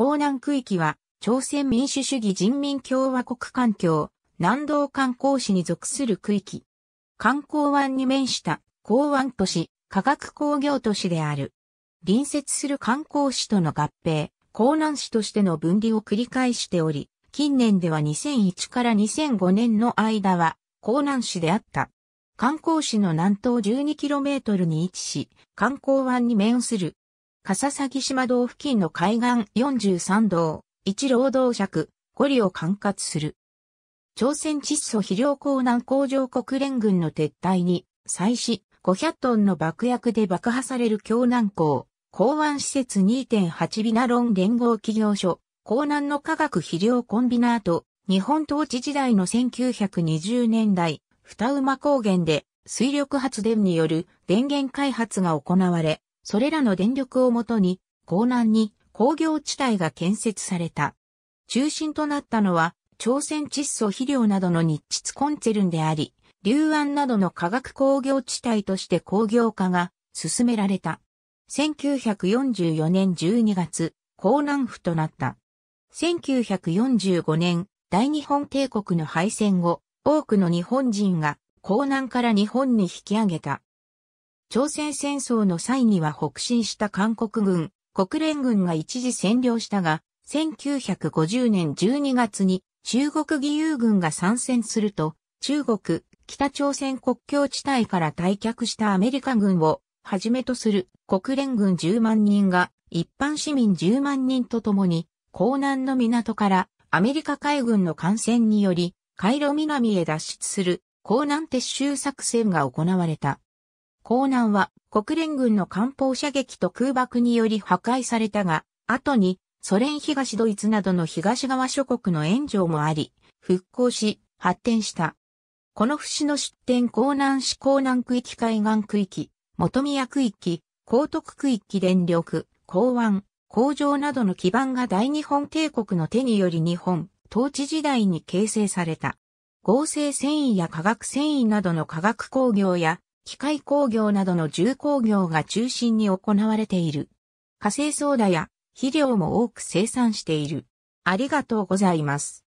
江南区域は、朝鮮民主主義人民共和国環境、南道観光市に属する区域。観光湾に面した港湾都市、科学工業都市である。隣接する観光市との合併、江南市としての分離を繰り返しており、近年では2001から2005年の間は、江南市であった。観光市の南東 12km に位置し、観光湾に面する笠崎島道付近の海岸43道、一労働尺、五里を管轄する。朝鮮窒素肥料港南工場国連軍の撤退に、際し、500トンの爆薬で爆破される京南港、港湾施設2.8ビナロン連合企業所、港南の化学肥料コンビナート、日本統治時代の1920年代、二馬高原で水力発電による電源開発が行われ、それらの電力をもとに、江南に工業地帯が建設された。中心となったのは、朝鮮窒素肥料などの日窒コンツェルンであり、流安などの化学工業地帯として工業化が進められた。1944年12月、江南府となった。1945年、大日本帝国の敗戦後、多くの日本人が江南から日本に引き上げた。朝鮮戦争の際には北進した韓国軍、国連軍が一時占領したが、1950年12月に中国義勇軍が参戦すると、中国、北朝鮮国境地帯から退却したアメリカ軍をはじめとする国連軍10万人が一般市民10万人と共に、港南の港からアメリカ海軍の艦船により、海路南へ脱出する港南撤収作戦が行われた。港南は国連軍の艦砲射撃と空爆により破壊されたが、後にソ連東ドイツなどの東側諸国の援助もあり、復興し、発展した。この節の出展港南市港南区域海岸区域、元宮区域、高徳区域電力、港湾、工場などの基盤が大日本帝国の手により日本、統治時代に形成された。合成繊維や化学繊維などの化学工業や機械工業などの重工業が中心に行われている。火星ソーダや肥料も多く生産している。ありがとうございます。